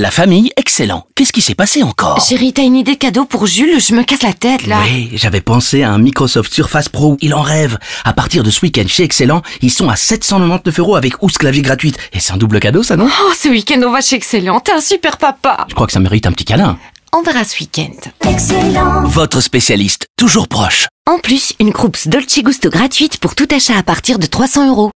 La famille, excellent. Qu'est-ce qui s'est passé encore Chérie, t'as une idée cadeau pour Jules Je me casse la tête, là. Oui, j'avais pensé à un Microsoft Surface Pro. Il en rêve. À partir de ce week-end chez Excellent, ils sont à 799 euros avec housse clavier gratuite. Et c'est un double cadeau, ça, non Oh, ce week-end, on va chez Excellent. T'es un super papa. Je crois que ça mérite un petit câlin. On verra ce week-end. Excellent. Votre spécialiste, toujours proche. En plus, une croupe Dolce Gusto gratuite pour tout achat à partir de 300 euros.